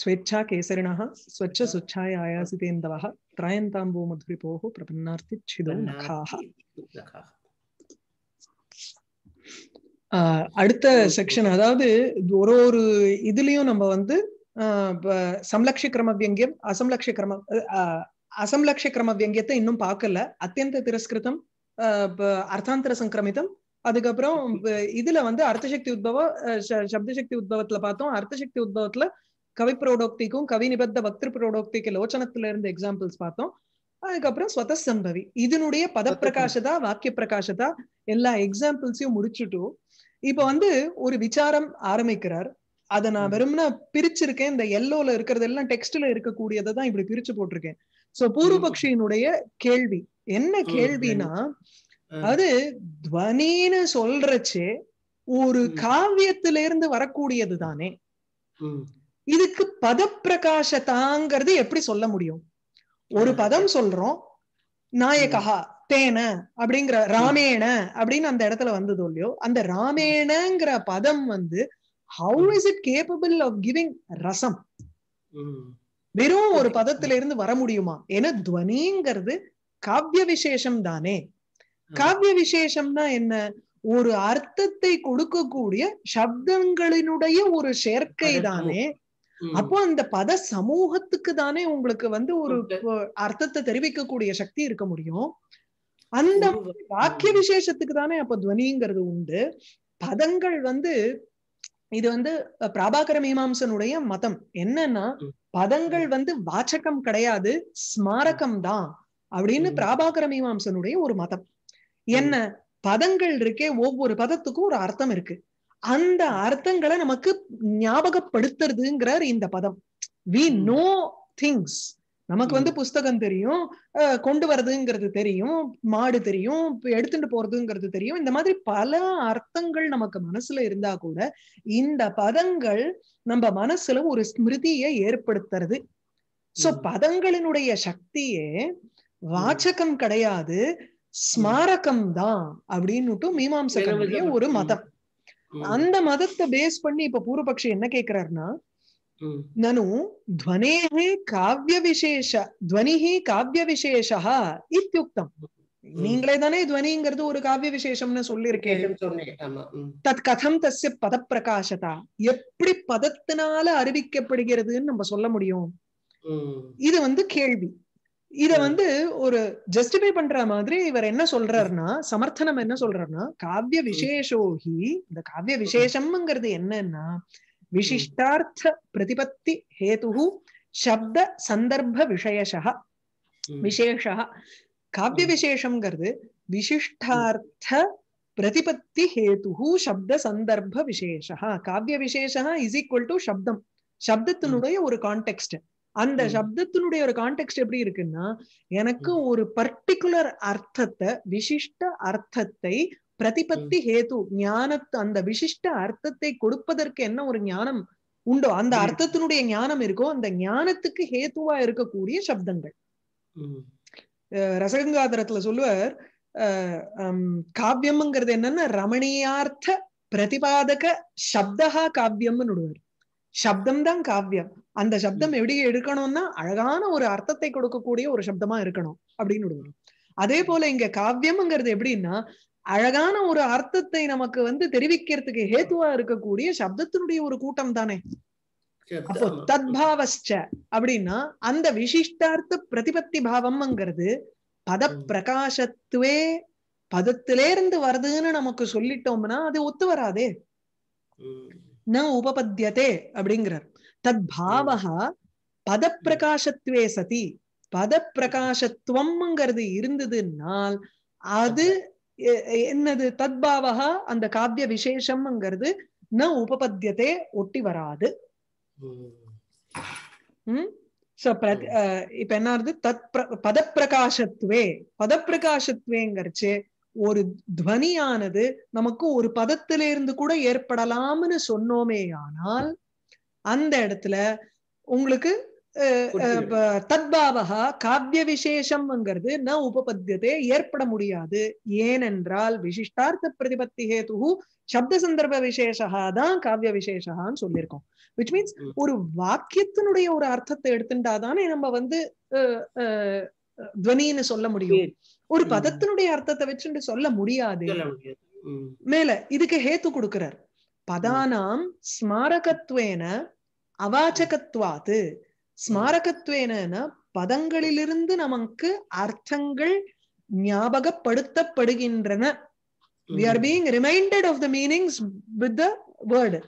स्वेच्छा केसरिणः स्वच्छ स्वच्छाय आयासितेन्दवः त्रायन्ताम्बो मधुरिपोः प्रपन्नार्तिच्छिदो ஆஹ் அடுத்த செக்ஷன் அதாவது ஒரு ஒரு இதுலயும் நம்ம வந்து சம்லக்ஷ வியங்கியம் அசம்லக்ஷ கிரம கிரம வியங்கியத்தை இன்னும் பார்க்கல அத்தியந்த திரஸ்கிருதம் அர்த்தாந்தர சங்கிரமிதம் அதுக்கப்புறம் இதுல வந்து அர்த்தசக்தி உத்பவம் சப்தசக்தி உத்பவத்துல பார்த்தோம் அர்த்தசக்தி உத்பவத்துல கவி புரோடோக்திக்கும் கவி நிபத்த பக்திரு புரோடோக்திக்கு லோச்சனத்துல இருந்து எக்ஸாம்பிள்ஸ் பார்த்தோம் அதுக்கப்புறம் சம்பவி இதனுடைய பதப்பிரகாசதா வாக்கிய பிரகாசதா எல்லா எக்ஸாம்பிள்ஸையும் முடிச்சுட்டு இப்ப வந்து ஒரு விசாரம் ஆரம்பிக்கிறார் அதை நான் வெறும்னா பிரிச்சிருக்கேன் இந்த எல்லோல இருக்கிறது எல்லாம் டெக்ஸ்ட்ல இருக்கக்கூடியதை தான் இப்படி பிரிச்சு போட்டிருக்கேன் சோ பூர்வபக்ஷியினுடைய கேள்வி என்ன கேள்வினா அது துவனின்னு சொல்றச்சே ஒரு காவியத்திலிருந்து வரக்கூடியது தானே இதுக்கு பதப்பிரகாசதாங்கிறது எப்படி சொல்ல முடியும் ஒரு பதம் சொல்றோம் நாயகா தேன அப்படிங்கிற ராமேண அப்படின்னு அந்த இடத்துல வந்தது இல்லையோ அந்த ராமேணங்கிற பதம் வந்து how is it capable of giving rasam வெறும் ஒரு பதத்துல இருந்து வர முடியுமா ஏன்னா துவனிங்கிறது காவிய விசேஷம் தானே காவிய விசேஷம்னா என்ன ஒரு அர்த்தத்தை கொடுக்கக்கூடிய சப்தங்களினுடைய ஒரு சேர்க்கை தானே அப்போ அந்த பத சமூகத்துக்கு தானே உங்களுக்கு வந்து ஒரு அர்த்தத்தை தெரிவிக்கக்கூடிய சக்தி இருக்க முடியும் அந்த வாக்கிய விசேஷத்துக்கு தானே அப்ப துவனிங்கிறது உண்டு பதங்கள் வந்து இது வந்து பிராபாகர மீமாம்சனுடைய மதம் என்னன்னா பதங்கள் வந்து வாச்சகம் கிடையாது ஸ்மாரகம் தான் அப்படின்னு பிராபாகர மீமாம்சனுடைய ஒரு மதம் என்ன பதங்கள் இருக்கே ஒவ்வொரு பதத்துக்கும் ஒரு அர்த்தம் இருக்கு அந்த அர்த்தங்களை நமக்கு ஞாபகப்படுத்துறதுங்கிறார் இந்த பதம் வி நோ திங்ஸ் நமக்கு வந்து புஸ்தகம் தெரியும் கொண்டு வர்றதுங்கிறது தெரியும் மாடு தெரியும் எடுத்துட்டு போறதுங்கிறது தெரியும் இந்த மாதிரி பல அர்த்தங்கள் நமக்கு மனசுல இருந்தா கூட இந்த பதங்கள் நம்ம மனசுல ஒரு ஸ்மிருதியை ஏற்படுத்துறது சோ பதங்களினுடைய சக்தியே வாச்சகம் கிடையாது ஸ்மாரகம் தான் அப்படின்னுட்டு மீமாம்சகனுடைய ஒரு மதம் அந்த மதத்தை பேஸ் பண்ணி இப்ப பூர்வபக்ஷி என்ன கேக்குறாருன்னா நனு துவனேஹே காவிய விசேஷ துவனிஹி காவிய விசேஷா இத்தியுக்தம் நீங்களே தானே துவனிங்கிறது ஒரு காவிய விசேஷம்னு சொல்லிருக்கேன் தத் கதம் தஸ்ய பத பிரகாசதா எப்படி பதத்தினால அறிவிக்கப்படுகிறதுன்னு நம்ம சொல்ல முடியும் இது வந்து கேள்வி இத வந்து ஒரு ஜஸ்டிஃபை பண்ற மாதிரி இவர் என்ன சொல்றாருன்னா சமர்த்தனம் என்ன சொல்றாருன்னா காவிய விசேஷோகி இந்த காவிய விசேஷம்ங்கிறது என்னன்னா விசிஷ்டார்த்த பிரதிபத்தி ஹேது சப்த சந்தர்ப்ப விசேஷா விசேஷா காவிய விசேஷம்ங்கிறது விசிஷ்டார்த்த பிரதிபத்தி ஹேது சப்த சந்தர்ப்ப விசேஷா காவிய விசேஷா இஸ் ஈக்வல் டு சப்தம் சப்தத்தினுடைய ஒரு கான்டெக்ட் அந்த சப்தத்தினுடைய ஒரு கான்டெக்ட் எப்படி இருக்குன்னா எனக்கு ஒரு பர்டிகுலர் அர்த்தத்தை விசிஷ்ட அர்த்தத்தை பிரதிபத்தி ஹேது ஞானத்து அந்த விசிஷ்ட அர்த்தத்தை கொடுப்பதற்கு என்ன ஒரு ஞானம் உண்டோ அந்த அர்த்தத்தினுடைய ஞானம் இருக்கோ அந்த ஞானத்துக்கு ஹேத்துவா இருக்கக்கூடிய சப்தங்கள் ரசகங்காதரத்துல சொல்லுவார் காவியம்ங்கிறது என்னன்னா ரமணீயார்த்த பிரதிபாதக சப்தகா காவியம்னு விடுவார் சப்தம் தான் காவியம் அந்த சப்தம் எப்படி எடுக்கணும்னா அழகான ஒரு அர்த்தத்தை கொடுக்கக்கூடிய ஒரு சப்தமா இருக்கணும் அப்படின்னு விடுவோம் அதே போல இங்க காவியம்ங்கிறது எப்படின்னா அழகான ஒரு அர்த்தத்தை நமக்கு வந்து தெரிவிக்கிறதுக்கு ஹேத்துவா இருக்கக்கூடிய சப்தத்தினுடைய ஒரு கூட்டம் தானே அப்போ தத்பாவஸ்ட அப்படின்னா அந்த விசிஷ்டார்த்த பிரதிபத்தி பாவம்ங்கிறது பத பிரகாசத்துவே பதத்திலே இருந்து வருதுன்னு நமக்கு சொல்லிட்டோம்னா அது ஒத்து வராதே ந உபபத்தியதே அப்படிங்கிறார் தத் பாவகா பதப்பிரகாசத்துவே சதி பதப்பிரகாசத்துவம்ங்கிறது இருந்ததுனால் அது என்னது தத்பாவகா அந்த காவிய விசேஷம்ங்கிறது ந உபபத்தியதே ஒட்டி வராது உம் சோ இப்ப என்ன ஆகுது தத் பதப்பிரகாசத்துவே பதப்பிரகாசத்துவேங்கிறச்சு ஒரு துவனியானது நமக்கு ஒரு பதத்திலிருந்து கூட ஏற்படலாம்னு சொன்னோமே ஆனால் அந்த இடத்துல உங்களுக்கு தத்பாவகா காவிய விசேஷம்ங்கிறது ந உபபத்தியதே ஏற்பட முடியாது ஏனென்றால் விசிஷ்டார்த்த பிரதிபத்தி ஹேது சப்த சந்தர்ப்ப விசேஷகா தான் காவிய விசேஷகான்னு சொல்லியிருக்கோம் விச் மீன்ஸ் ஒரு வாக்கியத்தினுடைய ஒரு அர்த்தத்தை எடுத்துட்டாதானே நம்ம வந்து துவனின்னு சொல்ல முடியும் ஒரு பதத்தினுடைய அர்த்தத்தை வச்சுட்டு சொல்ல முடியாது மேல இதுக்கு ஹேத்து கொடுக்கிறார் பதானாம் ஸ்மாரகத்வேன அவாச்சகத்வாது ஸ்மாரகத்வேன பதங்களிலிருந்து நமக்கு அர்த்தங்கள் ஞாபகப்படுத்தப்படுகின்றன we are being reminded of the meanings with the word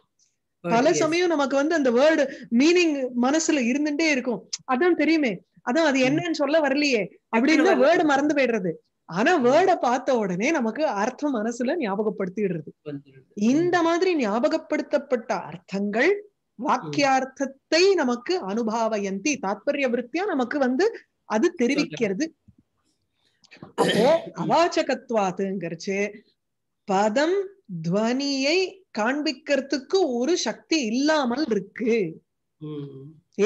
பல சமயம் நமக்கு வந்து அந்த வேர்டு மீனிங் மனசுல இருந்துட்டே இருக்கும் அதான் தெரியுமே அதான் அது என்னன்னு சொல்ல வரலையே அப்படின்னு வேர்டு மறந்து போயிடுறது ஆனா வேர்டை பார்த்த உடனே நமக்கு அர்த்தம் மனசுல ஞாபகப்படுத்திடுறது இந்த மாதிரி ஞாபகப்படுத்தப்பட்ட அர்த்தங்கள் வாக்கியார்த்தத்தை நமக்கு அனுபாவயந்தி தாத்பரிய விருத்தியா நமக்கு வந்து அது தெரிவிக்கிறது அப்போ அவாச்சகத்வாத்துங்கிறச்சு பதம் துவனியை காண்பிக்கிறதுக்கு ஒரு சக்தி இல்லாமல் இருக்கு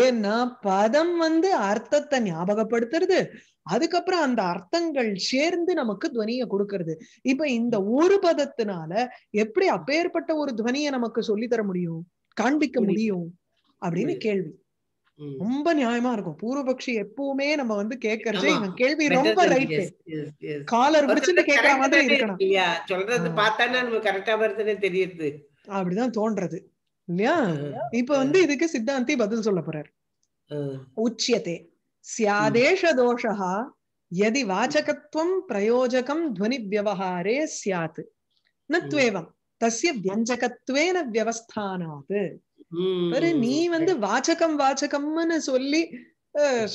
ஏன்னா பதம் வந்து அர்த்தத்தை ஞாபகப்படுத்துறது அதுக்கப்புறம் அந்த அர்த்தங்கள் சேர்ந்து நமக்கு துவனிய கொடுக்கறது இப்ப இந்த ஒரு பதத்தினால எப்படி அப்பேற்பட்ட ஒரு துவனிய நமக்கு சொல்லி தர முடியும் காண்பிக்க முடியும் அப்படின்னு கேள்வி ரொம்ப நியாயமா இருக்கும் பூர்வபக்ஷி எப்பவுமே நம்ம வந்து கேக்குறது இவன் கேள்வி ரொம்ப ரைட் காலர் பிடிச்சிட்டு கேக்குற மாதிரி இருக்கணும் சொல்றது பார்த்தானே நமக்கு கரெக்டா வருதுன்னு தெரியுது அப்படிதான் தோன்றது இல்லையா இப்ப வந்து இதுக்கு சித்தாந்தி பதில் சொல்ல போறாரு உச்சியதே சியாதேஷ தோஷா எதி வாச்சகத்துவம் பிரயோஜகம் துவனி வியவஹாரே சியாத் நத்வேவம் தசிய வியஞ்சகத்துவேன வியவஸ்தானாது நீ வந்து வாச்சகம் வாச்சகம்னு சொல்லி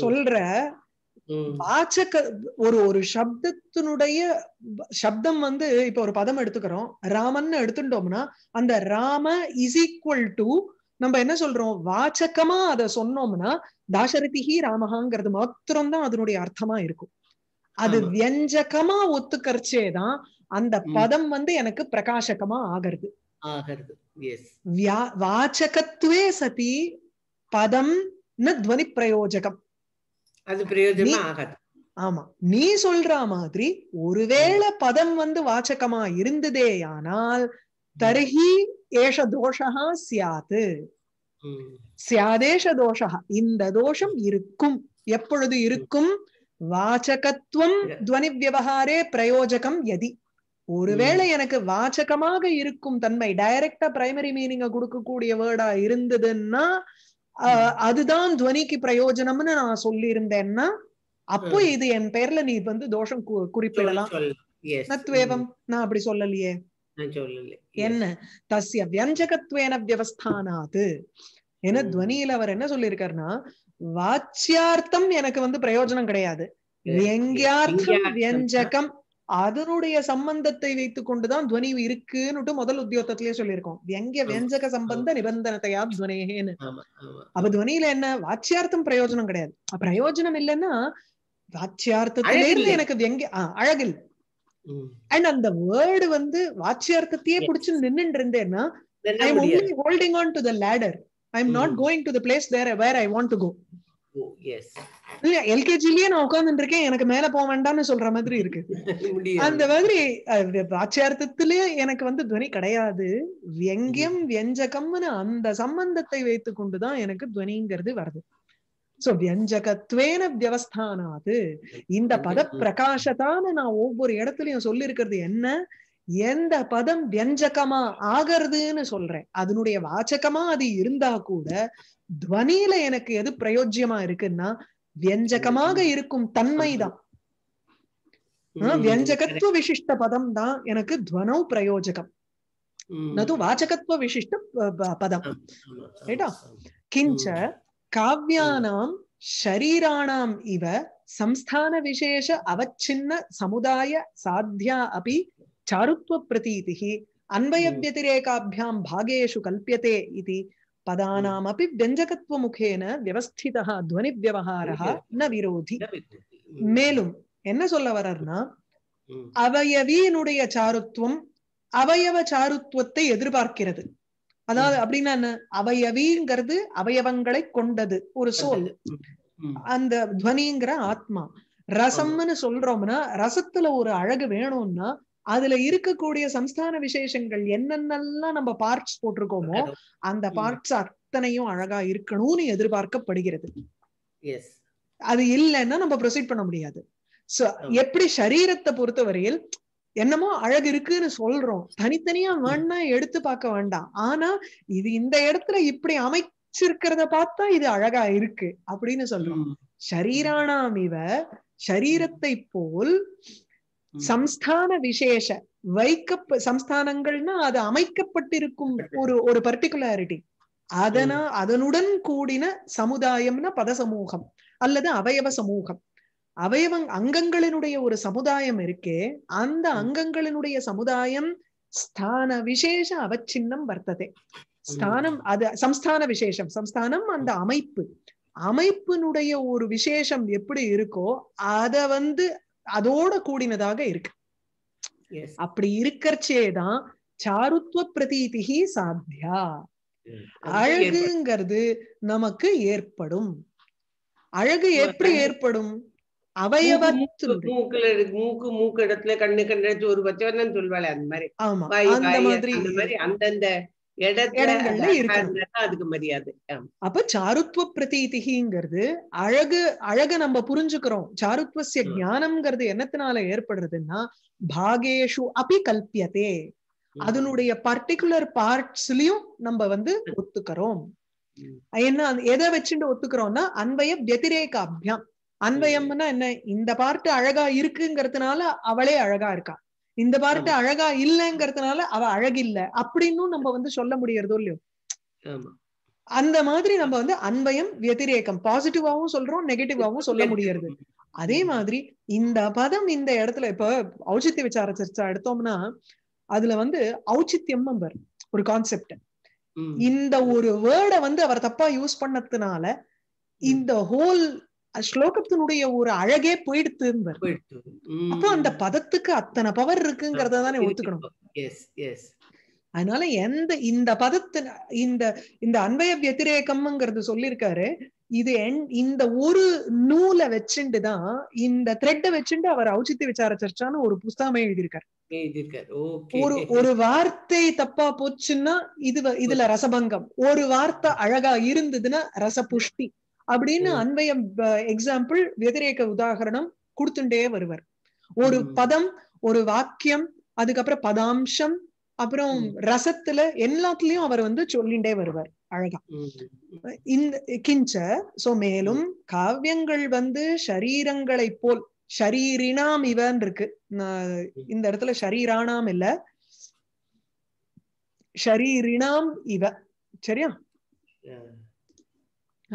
சொல்ற வாச்சக்க ஒரு ஒரு சப்தத்தினுடைய சப்தம் வந்து இப்ப ஒரு பதம் எடுத்துக்கிறோம் ராமன்னு எடுத்துட்டோம்னா அந்த ராம இஸ் ஈக்குவல் டு நம்ம என்ன சொல்றோம் வாச்சகமா அதை சொன்னோம்னா தாசரதிஹி ராமஹாங்கிறது மாத்திரம்தான் அதனுடைய அர்த்தமா இருக்கும் அது வியஞ்சகமா ஒத்துக்கரிச்சேதான் அந்த பதம் வந்து எனக்கு பிரகாசகமா ஆகிறது வாச்சகத்துவே சதி பதம் ந துவனி பிரயோஜகம் அது பிரயோஜனமா ஆகாது ஆமா நீ சொல்ற மாதிரி ஒருவேளை பதம் வந்து வாச்சகமா இருந்ததே ஆனால் தருகி ஏஷ தோஷா சியாது சியாதேஷ தோஷா இந்த தோஷம் இருக்கும் எப்பொழுது இருக்கும் வாச்சகத்துவம் துவனி விவகாரே பிரயோஜகம் எதி ஒருவேளை எனக்கு வாச்சகமாக இருக்கும் தன்மை டைரக்டா பிரைமரி மீனிங்க கொடுக்கக்கூடிய வேர்டா இருந்ததுன்னா அதுதான் துவனிக்கு பிரயோஜனம்னு நான் சொல்லி இருந்தேன்னா அப்போ இது என் பேர்ல நீ வந்து தோஷம் குறிப்பிடலாம் நான் அப்படி சொல்லலையே என்ன தஸ்ய வியஞ்சகத்வேன வியவஸ்தானாது ஏன்னா துவனியில அவர் என்ன சொல்லியிருக்காருன்னா வாச்சியார்த்தம் எனக்கு வந்து பிரயோஜனம் கிடையாது வியங்கியார்த்தம் வியஞ்சகம் அதனுடைய சம்பந்தத்தை வைத்துக் கொண்டுதான் துவனி இருக்குன்னு முதல் உத்தியோகத்திலேயே சொல்லியிருக்கோம் வியங்க வியஞ்சக சம்பந்த நிபந்தனத்தையா துவனேன்னு அப்ப துவனியில என்ன வாச்சியார்த்தம் பிரயோஜனம் கிடையாது பிரயோஜனம் இல்லைன்னா இருந்து எனக்கு வியங்க அழகில் அண்ட் அந்த வேர்டு வந்து வாச்சியார்த்தத்தையே புடிச்சு நின்னுட்டு இருந்தேன்னா I holding on to the ladder I am not going to the place where I want to go இல்ல எல்கேஜிலயே நான் உட்கார்ந்து இருக்கேன் எனக்கு மேல போக வேண்டாம்னு சொல்ற மாதிரி இருக்கு அந்த மாதிரி வாட்சியார்த்தத்திலேயே எனக்கு வந்து துவனி கிடையாது வியங்கியம் வியஞ்சகம்னு அந்த சம்பந்தத்தை வைத்து கொண்டுதான் எனக்கு துவனிங்கிறது வருது சோ வியஞ்சகத்வேன வியவஸ்தானாது இந்த பத பிரகாசத்தான்னு நான் ஒவ்வொரு இடத்துலயும் சொல்லி இருக்கிறது என்ன எந்த பதம் வியஞ்சகமா ஆகிறதுன்னு சொல்றேன் அதனுடைய வாச்சகமா அது இருந்தா கூட துவனியில எனக்கு எது பிரயோஜ்யமா இருக்குன்னா வியஞ்சகமாக இருக்கும் தன்மைதான் வியஞ்சகத்துவ விசிஷ்ட பதம் தான் எனக்கு துவனோ பிரயோஜகம் நது வாச்சகத்துவ விசிஷ்ட பதம் ரைட்டா கிஞ்ச காவ்யானாம் ஷரீராணாம் இவ சம்ஸ்தான விசேஷ அவச்சின்ன சமுதாய சாத்தியா அபி சாருத்வ பிரதீதி அன்வய வத்திரேகாபியாம் பாகேஷு கல்பியதே இது पदानामपि व्यञ्जकत्वमुखेन வியவஸ்திதா துவனி வியவஹாரா ந விரோதி மேலும் என்ன சொல்ல வர்றார்னா அவயவியினுடைய சாருத்துவம் அவயவ சாருத்துவத்தை எதிர்பார்க்கிறது அதாவது அப்படின்னா என்ன அவயவிங்கிறது அவயவங்களை கொண்டது ஒரு சோல் அந்த துவனிங்கிற ஆத்மா ரசம்னு சொல்றோம்னா ரசத்துல ஒரு அழகு வேணும்னா அதுல இருக்கக்கூடிய சம்ஸ்தான விசேஷங்கள் என்னென்னலாம் நம்ம பார்ட்ஸ் போட்டிருக்கோமோ அந்த பார்ட்ஸ் அத்தனையும் அழகா இருக்கணும்னு எதிர்பார்க்கப்படுகிறது அது இல்லைன்னா நம்ம ப்ரொசீட் பண்ண முடியாது சோ எப்படி சரீரத்தை பொறுத்தவரையில் என்னமோ அழகு இருக்குன்னு சொல்றோம் தனித்தனியா வேணா எடுத்து பார்க்க வேண்டாம் ஆனா இது இந்த இடத்துல இப்படி அமைச்சிருக்கிறத பார்த்தா இது அழகா இருக்கு அப்படின்னு சொல்றோம் ஷரீரானாம் இவ சரீரத்தை போல் சம்ஸ்தான விசேஷ வைக்க சம்ஸ்தானங்கள்னா அது அமைக்கப்பட்டிருக்கும் ஒரு ஒரு பர்டிகுலாரிட்டி அதனா அதனுடன் கூடின சமுதாயம்னா பத சமூகம் அல்லது அவயவ சமூகம் அவயவ அங்கங்களினுடைய ஒரு சமுதாயம் இருக்கே அந்த அங்கங்களினுடைய சமுதாயம் ஸ்தான விசேஷ அவச்சின்னம் வர்த்ததே ஸ்தானம் அது சம்ஸ்தான விசேஷம் சம்ஸ்தானம் அந்த அமைப்பு அமைப்பினுடைய ஒரு விசேஷம் எப்படி இருக்கோ அத வந்து அதோட கூடினதாக இருக்கு அப்படி இருக்கிறச்சேதான் சாருத்துவ பிரதீதிகி சாத்தியா அழகுங்கிறது நமக்கு ஏற்படும் அழகு எப்படி ஏற்படும் அவயவ மூக்குல மூக்கு மூக்கு இடத்துல கண்ணு கண்ணு ஒரு பச்சை சொல்வாள் அந்த மாதிரி ஆமா அந்த மாதிரி அந்தந்த இடங்கள்ல இருக்கு அதுக்கு மரியாதை அப்ப சாருத்வ பிரதீதிங்கிறது அழகு அழக நம்ம புரிஞ்சுக்கிறோம் சாருத்வசிய ஜானம்ங்கிறது என்னத்தினால ஏற்படுறதுன்னா பாகேஷு அபி கல்பியதே அதனுடைய பர்டிகுலர் பார்ட்ஸ்லயும் நம்ம வந்து ஒத்துக்கிறோம் என்ன எதை வச்சுட்டு ஒத்துக்கிறோம்னா அன்பய வத்திரேக அபியம் அன்பயம்னா என்ன இந்த பார்ட் அழகா இருக்குங்கிறதுனால அவளே அழகா இருக்கா இந்த பார்ட்டு அழகா இல்லைங்கிறதுனால அவ அழகில்ல அப்படின்னு நம்ம வந்து சொல்ல முடியறதோ இல்லையோ அந்த மாதிரி நம்ம வந்து அன்பயம் வெத்திரேக்கம் பாசிட்டிவாவும் சொல்றோம் நெகட்டிவாவும் சொல்ல முடியறது அதே மாதிரி இந்த பதம் இந்த இடத்துல இப்ப ஔச்சித்திய விசார சர்ச்சா எடுத்தோம்னா அதுல வந்து ஔச்சித்யம்பர் ஒரு கான்செப்ட் இந்த ஒரு வேர்டை வந்து அவர் தப்பா யூஸ் பண்ணதுனால இந்த ஹோல் ஸ்லோகத்தினுடைய ஒரு அழகே போயிடுத்து அப்போ அந்த பதத்துக்கு அத்தனை பவர் இருக்குங்கிறத தானே ஒத்துக்கணும் அதனால எந்த இந்த பதத்து இந்த இந்த அன்பய வத்திரேகம்ங்கிறது சொல்லியிருக்காரு இது இந்த ஒரு நூலை வச்சுண்டு தான் இந்த த்ரெட்டை வச்சுண்டு அவர் ஔச்சித்திய விசார சர்ச்சான்னு ஒரு புஸ்தகமே எழுதியிருக்காரு ஒரு ஒரு வார்த்தை தப்பா போச்சுன்னா இது இதுல ரசபங்கம் ஒரு வார்த்தை அழகா இருந்ததுன்னா ரசபுஷ்டி அப்படின்னு அன்வய எக்ஸாம்பிள் வெதிரேக உதாகரணம் கொடுத்துட்டே வருவர் ஒரு பதம் ஒரு வாக்கியம் அதுக்கப்புறம் பதாம்சம் அப்புறம் ரசத்துல எல்லாத்துலயும் அவர் வந்து சொல்லிண்டே வருவார் அழகா இந்த கிஞ்ச சோ மேலும் காவியங்கள் வந்து ஷரீரங்களை போல் ஷரீரினாம் இவன் இருக்கு இந்த இடத்துல ஷரீரானாம் இல்ல ஷரீரினாம் இவ சரியா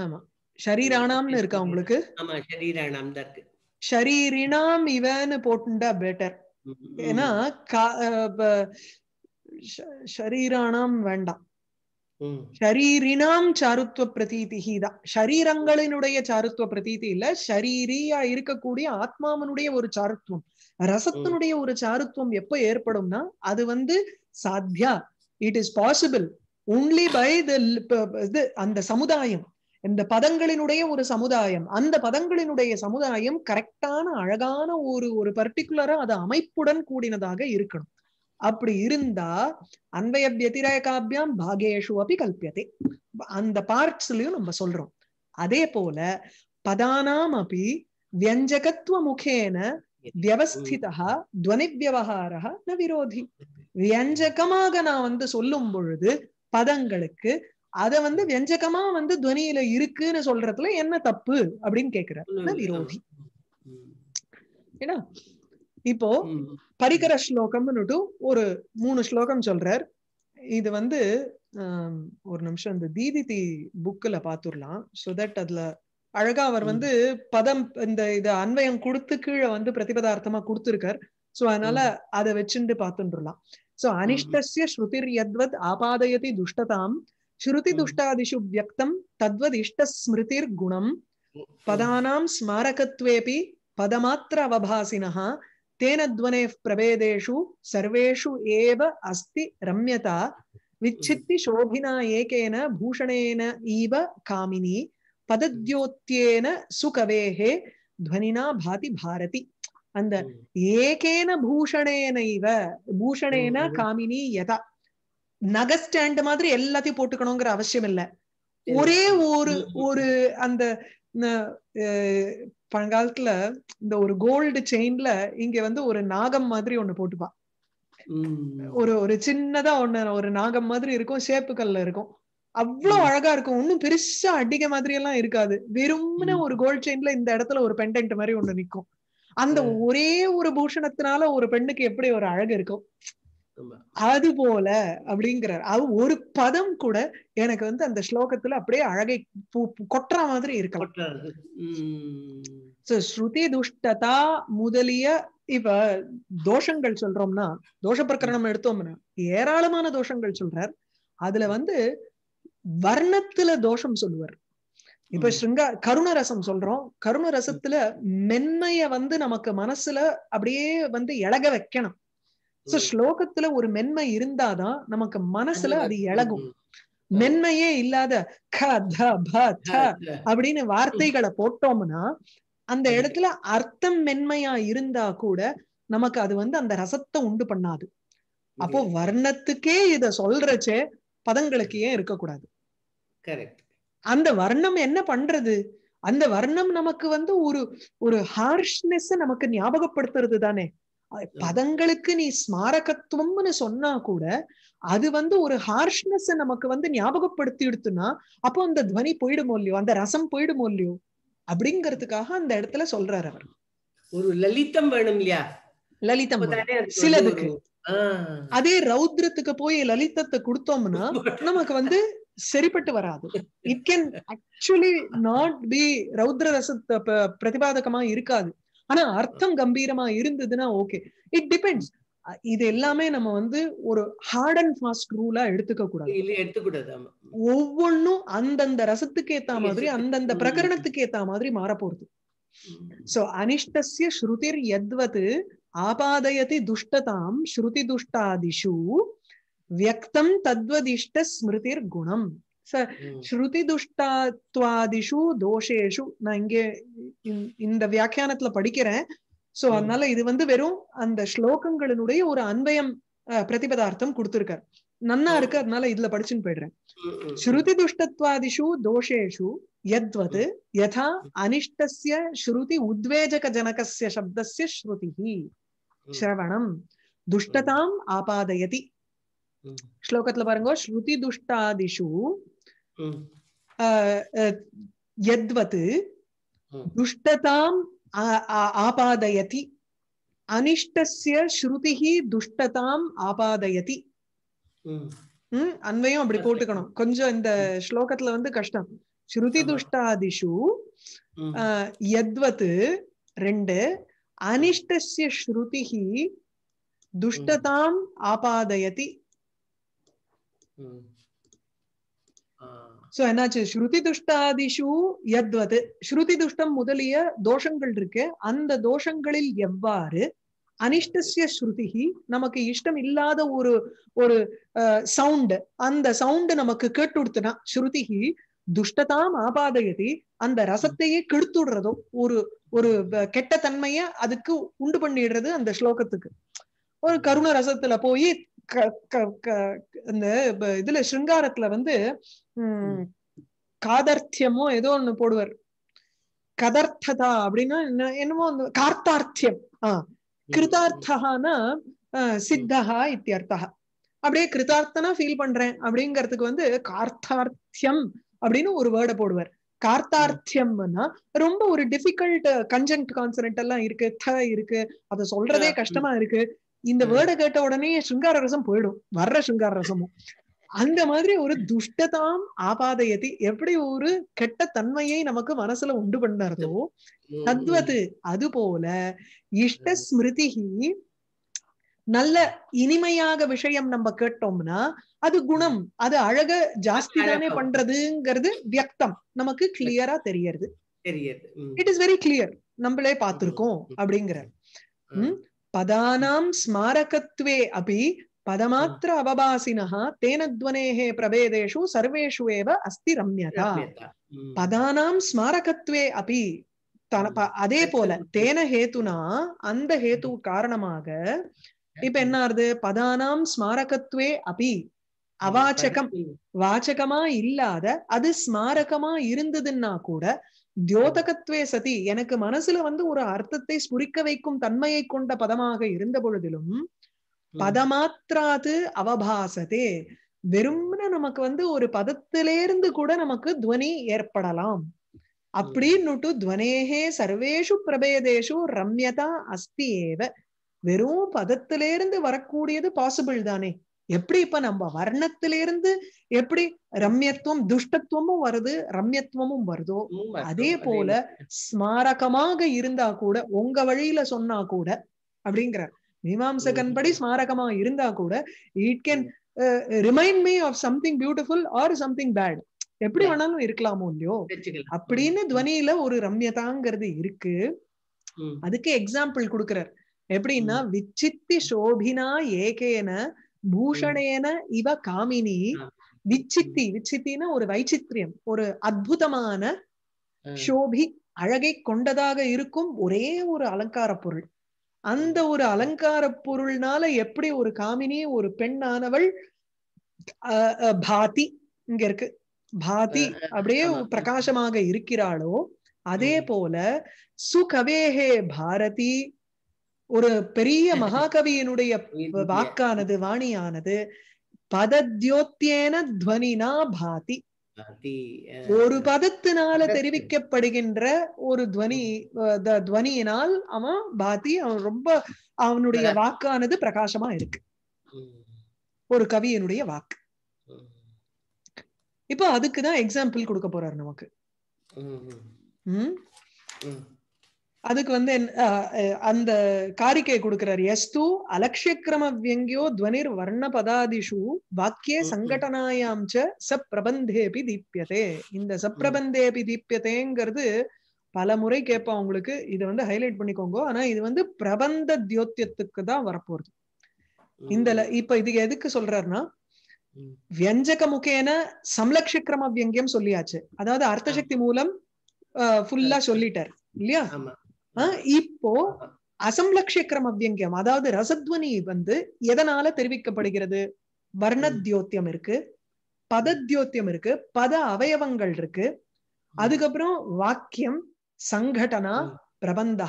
ஆமா ஷரீரானாம்னு இருக்கா உங்களுக்கு ஆமா ஷரீரானாம் தான் இருக்கு ஷரீரினாம் இவன்னு போட்டுண்டா பெட்டர் ஏன்னா ஷரீரானாம் வேண்டாம் ஷரீரினாம் சாருத்துவ பிரதீதிகி தான் ஷரீரங்களினுடைய சாருத்துவ பிரதீதி இல்ல ஷரீரியா இருக்கக்கூடிய ஆத்மாவனுடைய ஒரு சாருத்துவம் ரசத்தினுடைய ஒரு சாருத்துவம் எப்ப ஏற்படும்னா அது வந்து சாத்தியா it is possible only by the அந்த சமுதாயம் இந்த பதங்களினுடைய ஒரு சமுதாயம் அந்த பதங்களினுடைய சமுதாயம் கரெக்டான அழகான ஒரு ஒரு பர்டிகுலரா அது அமைப்புடன் கூடினதாக இருக்கணும் அப்படி இருந்தா அன்வய வத்திரேகாபியாம் பாகேஷு அப்படி கல்பியதே அந்த பார்ட்ஸ்லயும் நம்ம சொல்றோம் அதே போல பதானாம் அப்படி வியஞ்சகத்துவ முகேன வியவஸ்திதா துவனி வியவகார ந விரோதி வியஞ்சகமாக நான் வந்து சொல்லும் பொழுது பதங்களுக்கு அத வந்து வெஞ்சகமா வந்து துவனியில இருக்குன்னு சொல்றதுல என்ன தப்பு அப்படின்னு கேக்குறாரு விரோதி இப்போ பரிகர ஸ்லோகம் ஒரு மூணு ஸ்லோகம் சொல்றார் இது வந்து ஒரு நிமிஷம் இந்த தீதிதி புக்ல பாத்துடலாம் சோ தட் அதுல அழகா அவர் வந்து பதம் இந்த இது அன்வயம் கொடுத்து கீழே வந்து பிரதிபதார்த்தமா கொடுத்துருக்கார் சோ அதனால அதை வச்சுட்டு பாத்துட்டுலாம் சோ அனிஷ்டசிய ஸ்ருதிர் எத்வத் ஆபாதயதி துஷ்டதாம் श्रुतिदुष्टादिषु hmm. व्यक्तं तद्वदिष्टस्मृतिर्गुणं पदानां स्मारकत्वेऽपि पदमात्र अवभासिनः तेन द्वनेः प्रभेदेषु सर्वेषु एव अस्ति रम्यता विच्छित्ति एकेन भूषणेन इव कामिनी पदद्योत्येन सुकवेः ध्वनिना भाति भारति அந்த ஏகேன பூஷணேனைவ பூஷணேன காமினி யதா நகை ஸ்டாண்ட் மாதிரி எல்லாத்தையும் போட்டுக்கணுங்கிற அவசியம் இல்ல ஒரே ஒரு ஒரு அந்த பழங்காலத்துல இந்த ஒரு கோல்டு செயின்ல இங்க வந்து ஒரு நாகம் மாதிரி ஒண்ணு போட்டுப்பா ஒரு ஒரு சின்னதா ஒண்ணு ஒரு நாகம் மாதிரி இருக்கும் ஷேப்புகள்ல இருக்கும் அவ்வளவு அழகா இருக்கும் ஒன்னும் பெருசா அடிக்க மாதிரி எல்லாம் இருக்காது வெறும்னு ஒரு கோல்ட் செயின்ல இந்த இடத்துல ஒரு பெண்டன்ட் மாதிரி ஒண்ணு நிக்கும் அந்த ஒரே ஒரு பூஷணத்தினால ஒரு பெண்ணுக்கு எப்படி ஒரு அழகு இருக்கும் அது போல அப்படிங்கிறார் அது ஒரு பதம் கூட எனக்கு வந்து அந்த ஸ்லோகத்துல அப்படியே அழகை கொட்டுற மாதிரி இருக்க ஸ்ருதி துஷ்டதா முதலிய இப்ப தோஷங்கள் சொல்றோம்னா தோஷ பிரகரணம் எடுத்தோம்னா ஏராளமான தோஷங்கள் சொல்றார் அதுல வந்து வர்ணத்துல தோஷம் சொல்லுவார் இப்ப ஸ்ருங்கா கருணரசம் சொல்றோம் கருணரசத்துல மென்மைய வந்து நமக்கு மனசுல அப்படியே வந்து இழக வைக்கணும் சோ ஸ்லோகத்துல ஒரு மென்மை இருந்தாதான் நமக்கு மனசுல அது இழகும் மென்மையே இல்லாத க த ப த அப்படின்னு வார்த்தைகளை போட்டோம்னா அந்த இடத்துல அர்த்தம் மென்மையா இருந்தா கூட நமக்கு அது வந்து அந்த ரசத்தை உண்டு பண்ணாது அப்போ வர்ணத்துக்கே இத சொல்றச்சே பதங்களுக்கு ஏன் இருக்கக்கூடாது அந்த வர்ணம் என்ன பண்றது அந்த வர்ணம் நமக்கு வந்து ஒரு ஒரு ஹார்ஷ்னஸ் நமக்கு ஞாபகப்படுத்துறது தானே பதங்களுக்கு நீ ஸ்மாரகத்துவம்னு சொன்னா கூட அது வந்து ஒரு ஹார்ஷ்னஸ் நமக்கு வந்து ஞாபகப்படுத்தி எடுத்துனா அப்போ அந்த துவனி போயிடுமோ இல்லையோ அந்த ரசம் போயிடுமோ இல்லையோ அப்படிங்கறதுக்காக அந்த இடத்துல சொல்றாரு அவர் ஒரு லலிதம் வேணும் இல்லையா லலிதம் சிலதுக்கு அதே ரௌத்ரத்துக்கு போய் லலிதத்தை கொடுத்தோம்னா நமக்கு வந்து சரிப்பட்டு வராது it can actually not be ரௌத்ர ரசத்தை பிரதிபாதகமா இருக்காது ஆனா அர்த்தம் கம்பீரமா இருந்ததுன்னா ஓகே இட் டிபெண்ட்ஸ் இது எல்லாமே நம்ம வந்து ஒரு ஹார்ட் அண்ட் ஃபாஸ்ட் ரூலா எடுத்துக்க கூடாது ஒவ்வொன்னும் அந்தந்த ரசத்துக்கு ஏத்த மாதிரி அந்தந்த பிரகரணத்துக்கு ஏத்த மாதிரி மாறப்போகுது சோ அனிஷ்டசிய ஸ்ருதிர் எத்வது ஆபாதயதி துஷ்டதாம் ஸ்ருதி துஷ்டாதிஷு வியக்தம் தத்வதிஷ்ட ஸ்மிருதிர் குணம் ச ஸ்ருதி தோஷேஷு நான் இங்கே இந்த வியாக்கியானத்துல படிக்கிறேன் சோ hmm. அதனால இது வந்து வெறும் அந்த ஸ்லோகங்களினுடைய ஒரு அன்பயம் பிரதிபதார்த்தம் கொடுத்திருக்காரு நன்னா hmm. இருக்கு அதனால இதுல படிச்சுன்னு போயிடுறேன் hmm, ஸ்ருதி துஷ்டத்வாதிஷு தோஷேஷு எத்வது யதா அனிஷ்டசிய ஸ்ருதி உத்வேஜக ஜனகசிய சப்தசிய ஸ்ருதி ஸ்ரவணம் துஷ்டதாம் ஆபாதயதி ஸ்லோகத்துல பாருங்க ஸ்ருதி துஷ்டாதிஷு यद्वत् दुष्टताम् आपादयति அனிஷ்டசிய ஸ்ருதிஹி துஷ்டதாம் ஆபாதயதி ம் அன்வயம் அப்படி போட்டுக்கணும் கொஞ்சம் இந்த ஸ்லோகத்துல வந்து கஷ்டம் ஸ்ருதி துஷ்டாதிஷு யத்வத் ரெண்டு அனிஷ்டசிய ஸ்ருதிஹி துஷ்டதாம் ஆபாதயதி சோ என்னாச்சு ஸ்ருதி துஷ்டாதிஷு எத்வது ஸ்ருதி துஷ்டம் முதலிய தோஷங்கள் இருக்கு அந்த தோஷங்களில் எவ்வாறு அனிஷ்டசிய ஸ்ருதிகி நமக்கு இஷ்டம் இல்லாத ஒரு ஒரு சவுண்டு அந்த சவுண்டு நமக்கு கேட்டுடுத்துனா ஸ்ருதிகி துஷ்டதாம் ஆபாதயதி அந்த ரசத்தையே கெடுத்துடுறதோ ஒரு ஒரு கெட்ட தன்மைய அதுக்கு உண்டு பண்ணிடுறது அந்த ஸ்லோகத்துக்கு ஒரு கருண ரசத்துல போய் அந்த இதுல சிருங்காரத்துல வந்து உம் காதர்த்தியமோ ஏதோ ஒண்ணு போடுவார் கதர்த்ததா அப்படின்னா என்னமோ கார்த்தார்த்தியம் ஆஹ் கிருதார்த்தகானா சித்தகா இத்தியர்த்தா அப்படியே கிருதார்த்தனா ஃபீல் பண்றேன் அப்படிங்கறதுக்கு வந்து கார்த்தார்த்தியம் அப்படின்னு ஒரு வேர்டை போடுவார் கார்த்தார்த்தியம்னா ரொம்ப ஒரு டிஃபிகல்ட் கன்ஜங்க் கான்சென்ட் எல்லாம் இருக்கு த இருக்கு அதை சொல்றதே கஷ்டமா இருக்கு இந்த வேர்டை கேட்ட உடனே சுங்கார ரசம் போயிடும் வர்ற சுங்கார ரசமும் அந்த மாதிரி ஒரு துஷ்டதாம் ஆபாதயதி எப்படி ஒரு கெட்ட தன்மையை நமக்கு மனசுல உண்டு பண்ணறதோ தத்வது அது போல இஷ்ட ஸ்மிருதி நல்ல இனிமையாக விஷயம் நம்ம கேட்டோம்னா அது குணம் அது அழக ஜாஸ்தி தானே பண்றதுங்கிறது வியக்தம் நமக்கு கிளியரா தெரியறது இட் இஸ் வெரி கிளியர் நம்மளே பார்த்திருக்கோம் அப்படிங்கிற பதானாம் ஸ்மாரகத்வே அபி பதமாத்திர அவபாசினா தேனத்வனேஹே பிரபேதேஷு சர்வேஷு ஏவ அஸ்தி ரம்யதா பதானாம் ஸ்மாரகத்வே அபி அதே போல தேன ஹேத்துனா அந்த ஹேத்து காரணமாக இப்ப என்னது பதானாம் ஸ்மாரகத்வே அபி அவாச்சகம் வாச்சகமா இல்லாத அது ஸ்மாரகமா இருந்ததுன்னா கூட தியோதகத்துவே சதி எனக்கு மனசுல வந்து ஒரு அர்த்தத்தை ஸ்புரிக்க வைக்கும் தன்மையை கொண்ட பதமாக இருந்த பொழுதிலும் பதமாத்திராது அவபாசதே வெறும்னு நமக்கு வந்து ஒரு பதத்திலேருந்து கூட நமக்கு துவனி ஏற்படலாம் அப்படின்னுட்டு துவனேகே சர்வேஷு பிரபேதேஷு ரம்யதா அஸ்தி ஏவ வெறும் பதத்திலேருந்து வரக்கூடியது பாசிபிள் தானே எப்படி இப்ப நம்ம வர்ணத்திலிருந்து எப்படி ரம்யத்துவம் துஷ்டத்துவமும் வருது ரம்யத்துவமும் வருதோ அதே போல ஸ்மாரகமாக இருந்தா கூட உங்க வழியில சொன்னா கூட அப்படிங்கிற மீமாம்சகன் படி ஸ்மாரகமா இருந்தா கூட it can remind me of something beautiful or something bad எப்படி வேணாலும் இருக்கலாமோ இல்லையோ அப்படின்னு துவனியில ஒரு ரம்யதாங்கிறது இருக்கு அதுக்கு எக்ஸாம்பிள் கொடுக்கிறார் எப்படின்னா விச்சித்தி சோபினா ஏகேன பூஷணேன இவ காமினி விச்சித்தி விச்சித்தின ஒரு வைச்சித்திரியம் ஒரு அற்புதமான சோபி அழகை கொண்டதாக இருக்கும் ஒரே ஒரு அலங்கார பொருள் அந்த ஒரு அலங்கார பொருள்னால எப்படி ஒரு காமினி ஒரு பெண்ணானவள் பாதி இங்க இருக்கு பாதி அப்படியே பிரகாசமாக இருக்கிறாளோ அதே போல சுகவேஹே பாரதி ஒரு பெரிய மகாகவியினுடைய வாக்கானது வாணியானது பதத்யோத்தியேன துவனினா பாதி ஒரு பதத்தினால தெரிவிக்கப்படுகின்ற ஒரு துவனி துவனியினால் அவன் பாதி அவன் ரொம்ப அவனுடைய வாக்கானது பிரகாசமா இருக்கு ஒரு கவியனுடைய வாக்கு இப்போ அதுக்குதான் எக்ஸாம்பிள் கொடுக்க போறாரு நமக்கு அதுக்கு வந்து அந்த காரிக்கையை கொடுக்கிறார் எஸ்து அலட்சியக்கிரம வியங்கியோ துவனிர் வர்ண பதாதிஷு வாக்கிய சங்கடனாயாம் ச சப்பிரபந்தேபி தீப்பியதே இந்த சப்பிரபந்தேபி தீப்பியதேங்கிறது பல முறை கேட்பா உங்களுக்கு இதை வந்து ஹைலைட் பண்ணிக்கோங்க ஆனா இது வந்து பிரபந்த தியோத்தியத்துக்கு தான் வரப்போறது இந்த இப்ப இது எதுக்கு சொல்றாருன்னா வியஞ்சக முகேன சம்லக்ஷிக்கிரம வியங்கியம் சொல்லியாச்சு அதாவது அர்த்தசக்தி மூலம் ஃபுல்லா சொல்லிட்டார் இல்லையா இப்போ அசம்லக்ஷக்கரம் அவ்யங்கியம் அதாவது ரசத்வனி வந்து எதனால தெரிவிக்கப்படுகிறது வர்ணத்யோத்தியம் இருக்கு பதத்யோத்தியம் இருக்கு பத அவயவங்கள் இருக்கு அதுக்கப்புறம் வாக்கியம் சங்கடனா பிரபந்தா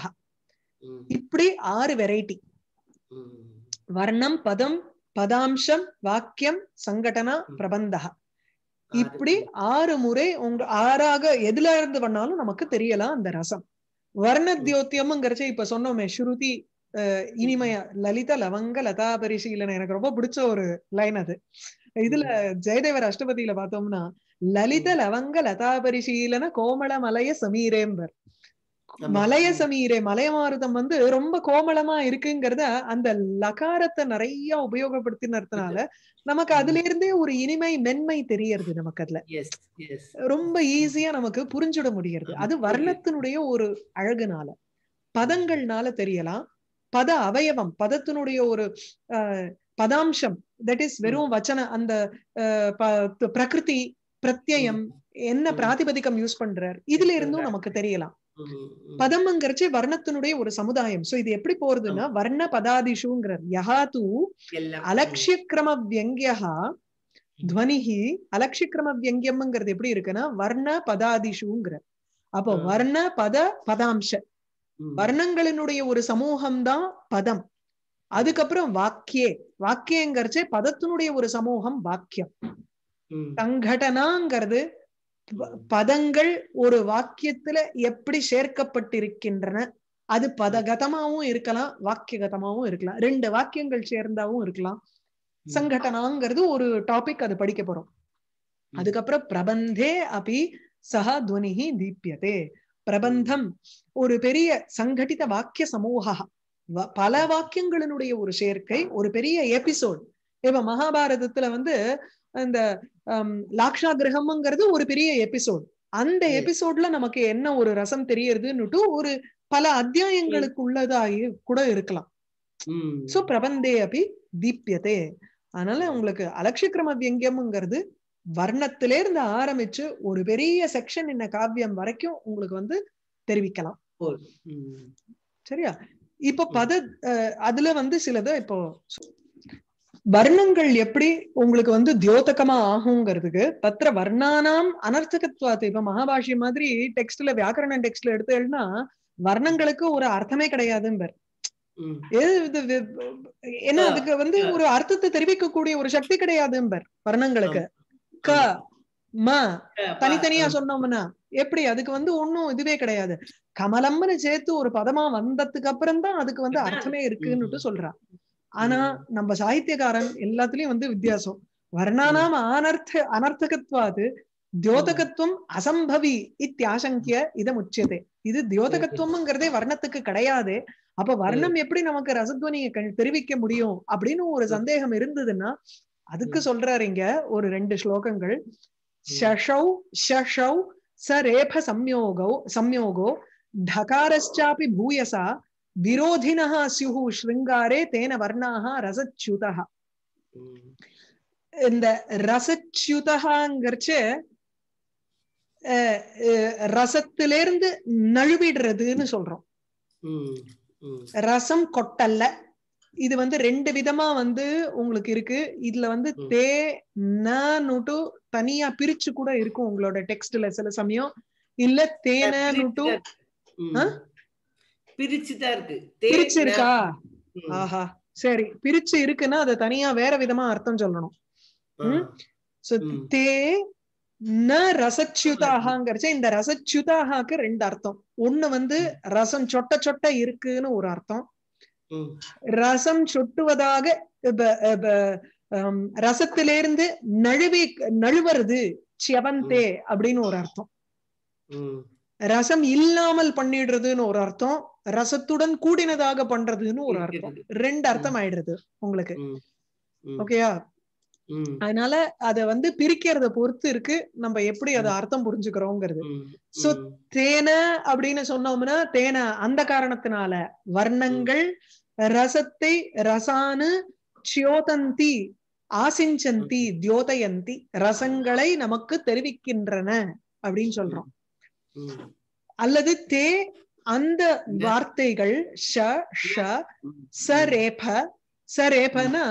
இப்படி ஆறு வெரைட்டி வர்ணம் பதம் பதாம்சம் வாக்கியம் சங்கடனா பிரபந்தா இப்படி ஆறு முறை உங்க ஆறாக எதுல இருந்து பண்ணாலும் நமக்கு தெரியலாம் அந்த ரசம் வர்ண இப்ப சொன்னோமே ஸ்ருதி இனிமையா லலித லவங்க லதா பரிசீலனை எனக்கு ரொம்ப பிடிச்ச ஒரு லைன் அது இதுல ஜெயதேவர் அஷ்டபதியில பார்த்தோம்னா லலித லவங்க லதா பரிசீலன கோமளமலைய சமீரேம்பர் மலைய சமீரே மலையமாருதம் வந்து ரொம்ப கோமளமா இருக்குங்கிறத அந்த லகாரத்தை நிறைய உபயோகப்படுத்தினதுனால நமக்கு அதுல இருந்தே ஒரு இனிமை மென்மை தெரியறது நமக்கு அதுல ரொம்ப ஈஸியா நமக்கு புரிஞ்சுட முடியறது அது வர்ணத்தினுடைய ஒரு அழகுனால பதங்கள்னால தெரியலாம் பத அவயவம் பதத்தினுடைய ஒரு பதாம்சம் தட் இஸ் வெறும் வச்சன அந்த பிரகிருதி பிரத்யம் என்ன பிராதிபதிக்கம் யூஸ் பண்றார் இதுல இருந்தும் நமக்கு தெரியலாம் பதம்ங்கிறச்சே வர்ணத்தினுடைய ஒரு சமுதாயம் சோ இது எப்படி போறதுன்னா வர்ண பதாதிஷுங்கிறார் யஹா தூ அலட்சியக்கிரம வியங்கியா துவனிஹி அலட்சியக்கிரம வியங்கியம்ங்கிறது எப்படி இருக்குன்னா வர்ண பதாதிஷுங்கிறார் அப்போ வர்ண பத பதாம்ச வர்ணங்களினுடைய ஒரு சமூகம் தான் பதம் அதுக்கப்புறம் வாக்கியே வாக்கியங்கிறச்சே பதத்தினுடைய ஒரு சமூகம் வாக்கியம் சங்கடனாங்கிறது பதங்கள் ஒரு வாக்கியத்துல எப்படி சேர்க்கப்பட்டிருக்கின்றன அது பதகதமாவும் இருக்கலாம் வாக்கியகதமாவும் இருக்கலாம் ரெண்டு வாக்கியங்கள் சேர்ந்தாவும் இருக்கலாம் சங்கடனாங்கிறது ஒரு டாபிக் அது படிக்க போறோம் அதுக்கப்புறம் பிரபந்தே அபி சஹ துவனிஹி தீபியதே பிரபந்தம் ஒரு பெரிய சங்கடித வாக்கிய சமூக பல வாக்கியங்களினுடைய ஒரு சேர்க்கை ஒரு பெரிய எபிசோட் இப்ப மகாபாரதத்துல வந்து அந்த லாக்ஷா கிரகம்ங்கிறது ஒரு பெரிய எபிசோட் அந்த எபிசோட்ல நமக்கு என்ன ஒரு ரசம் தெரியறதுன்னுட்டு ஒரு பல அத்தியாயங்களுக்கு உள்ளதா கூட இருக்கலாம் சோ பிரபந்தே அப்படி தீப்யதே அதனால உங்களுக்கு கிரம வியங்கியம்ங்கிறது வர்ணத்திலே இருந்து ஆரம்பிச்சு ஒரு பெரிய செக்ஷன் என்ன காவியம் வரைக்கும் உங்களுக்கு வந்து தெரிவிக்கலாம் சரியா இப்ப பத அதுல வந்து சிலது இப்போ வர்ணங்கள் எப்படி உங்களுக்கு வந்து தியோதகமா ஆகுங்கிறதுக்கு பத்திர வர்ணானாம் அனர்த்தகத்வாத்து இப்ப மகாபாஷி மாதிரி டெக்ஸ்ட்ல வியாக்கரண டெக்ஸ்ட்ல எழுதினா வர்ணங்களுக்கு ஒரு அர்த்தமே கிடையாதுன்னு ஏன்னா அதுக்கு வந்து ஒரு அர்த்தத்தை தெரிவிக்கக்கூடிய ஒரு சக்தி கிடையாது வர்ணங்களுக்கு க ம தனித்தனியா சொன்னோம்னா எப்படி அதுக்கு வந்து ஒன்னும் இதுவே கிடையாது கமலம்னு சேர்த்து ஒரு பதமா வந்ததுக்கு அப்புறம் தான் அதுக்கு வந்து அர்த்தமே இருக்குன்னுட்டு சொல்றான் ஆனா நம்ம சாகித்யக்காரன் எல்லாத்துலயும் வந்து வித்தியாசம் வர்ணானாம் அனர்த்த அனர்த்தகத்வாது தியோதகத்துவம் அசம்பவி இத்தியாசங்கிய இதை முச்சியதே இது தியோதகத்துவம்ங்கிறதே வர்ணத்துக்கு கிடையாது அப்ப வர்ணம் எப்படி நமக்கு ரசத்வனியை தெரிவிக்க முடியும் அப்படின்னு ஒரு சந்தேகம் இருந்ததுன்னா அதுக்கு சொல்றாரு இங்க ஒரு ரெண்டு ஸ்லோகங்கள் ஷஷௌ ஷஷௌ சரேப சம்யோகோ சம்யோகோ டகாரஸ்சாபி பூயசா விரோதினः ஸ்யுஹு ஸ்ருங்காரே தேன வர்ணாக ரசச்சுதா இந்த ரசச்சுதாங்கிறச்சு ரசத்திலிருந்து நழுவிடுறதுன்னு சொல்றோம் hmm. Hmm. ரசம் கொட்டல்ல இது வந்து ரெண்டு விதமா வந்து உங்களுக்கு இருக்கு இதுல வந்து hmm. தே நூட்டு தனியா பிரிச்சு கூட இருக்கும் உங்களோட டெக்ஸ்ட்ல சில சமயம் இல்ல தேனூட்டு பிரிச்சுதான் இருக்கா ஆஹா சரி பிரிச்சு இருக்குன்னா அதை தனியா வேற விதமா அர்த்தம் சொல்லணும் தே ந ரசச்சுதாகாங்கிறச்ச இந்த ரசச்சுதாகாக்கு ரெண்டு அர்த்தம் ஒண்ணு வந்து ரசம் சொட்ட சொட்ட இருக்குன்னு ஒரு அர்த்தம் ரசம் சொட்டுவதாக ரசத்திலிருந்து நழுவி நழுவுறது செவந்தே அப்படின்னு ஒரு அர்த்தம் ரசம் இல்லாமல் பண்ணிடுறதுன்னு ஒரு அர்த்தம் ரசத்துடன் கூடினதாக பண்றதுன்னு ஒரு அர்த்தம் ரெண்டு அர்த்தம் ஆயிடுறது உங்களுக்கு ஓகேயா அதனால அத வந்து பிரிக்கிறத பொறுத்து இருக்கு நம்ம எப்படி அத அர்த்தம் புரிஞ்சுக்கிறோங்கிறது சோ தேன அப்படின்னு சொன்னோம்னா தேன அந்த காரணத்தினால வர்ணங்கள் ரசத்தை ரசானு சியோதந்தி ஆசிஞ்சந்தி தியோதயந்தி ரசங்களை நமக்கு தெரிவிக்கின்றன அப்படின்னு சொல்றோம் அல்லது தே அந்த வார்த்தைகள் ஷ ஷ ச ரேப ச ரேபனா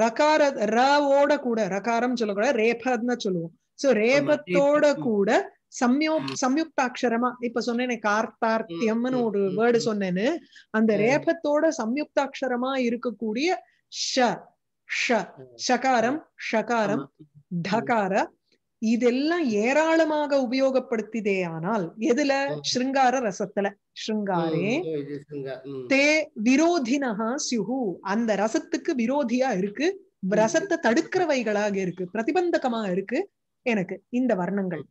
ரகார ரவோட கூட ரகாரம் சொல்லக்கூட ரேபன்னு சொல்லுவோம் சோ ரேபத்தோட கூட சம்யோ சம்யுக்தாட்சரமா இப்ப சொன்னேனே கார்த்தார்த்தியம்னு ஒரு வேர்டு சொன்னேன்னு அந்த ரேபத்தோட சம்யுக்தாட்சரமா இருக்கக்கூடிய ஷ ஷ ஷகாரம் ஷகாரம் டகார இதெல்லாம் ஏராளமாக உபயோகப்படுத்திதே ஆனால் எதுல ஸ்ருங்கார ரசத்துல ஸ்ருங்காரே தே விரோதினஹா சியுஹு அந்த ரசத்துக்கு விரோதியா இருக்கு ரசத்தை தடுக்கிறவைகளாக இருக்கு பிரதிபந்தகமா இருக்கு எனக்கு இந்த வர்ணங்கள்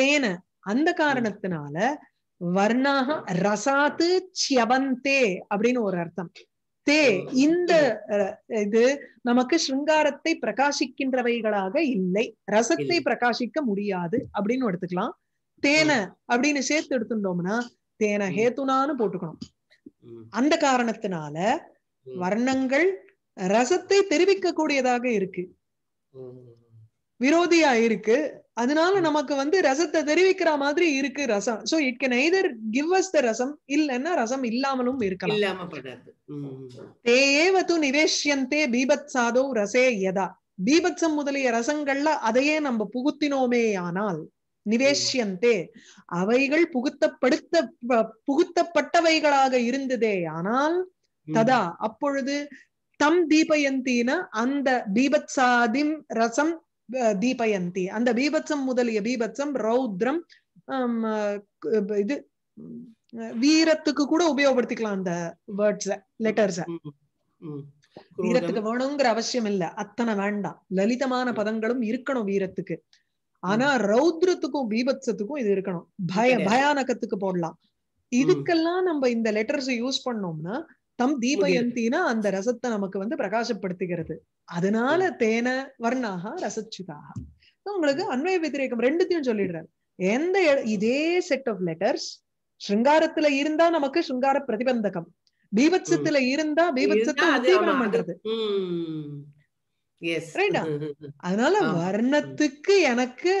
தேன அந்த காரணத்தினால வர்ணாக ரசாத்து சியபந்தே அப்படின்னு ஒரு அர்த்தம் தே இந்த இது நமக்கு ஸ்ருங்காரத்தை பிரகாசிக்கின்றவைகளாக இல்லை ரசத்தை பிரகாசிக்க முடியாது அப்படின்னு எடுத்துக்கலாம் தேன அப்படின்னு சேர்த்து எடுத்துட்டோம்னா தேன ஹேத்துனான்னு போட்டுக்கணும் அந்த காரணத்தினால வர்ணங்கள் ரசத்தை தெரிவிக்க கூடியதாக இருக்கு விரோதியா இருக்கு அதனால நமக்கு வந்து ரசத்தை தெரிவிக்கிற மாதிரி இருக்கு ரசம் so it can either give us the rasam இல்லைன்னா ரசம் இல்லாமலும் இருக்கலாம் தேவது நிவேஷ்யந்தே பீபத் சாதோ ரசே யதா பீபத்சம் முதலிய ரசங்கள்ல அதையே நம்ம புகுத்தினோமே ஆனால் நிவேஷ்யந்தே அவைகள் புகுத்தப்படுத்த புகுத்தப்பட்டவைகளாக இருந்ததே ஆனால் ததா அப்பொழுது தம் தீபயந்தின அந்த பீபத்சாதிம் ரசம் தீபயந்தி அந்த பீபத்சம் முதலிய பீபத்சம் ரௌத்ரம் இது வீரத்துக்கு கூட உபயோகப்படுத்திக்கலாம் அந்த வேர்ட்ஸ லெட்டர்ஸ வீரத்துக்கு வேணுங்கிற அவசியம் இல்ல அத்தனை வேண்டாம் லலிதமான பதங்களும் இருக்கணும் வீரத்துக்கு ஆனா ரௌத்ரத்துக்கும் பீபத்சத்துக்கும் இது இருக்கணும் பய பயானகத்துக்கு போடலாம் இதுக்கெல்லாம் நம்ம இந்த லெட்டர்ஸ் யூஸ் பண்ணோம்னா தம் தீபயந்தினா அந்த ரசத்தை நமக்கு வந்து பிரகாசப்படுத்துகிறது அதனால தேன வர்ணாக ரசச்சுதாக உங்களுக்கு அன்வய வத்திரேகம் ரெண்டுத்தையும் சொல்லிடுறாரு எந்த இதே செட் ஆஃப் லெட்டர்ஸ் ஸ்ருங்காரத்துல இருந்தா நமக்கு ஸ்ருங்கார பிரதிபந்தகம் பீபத்சத்துல இருந்தா பீபத்சத்தை உத்தீபனம் பண்றது அதனால வர்ணத்துக்கு எனக்கு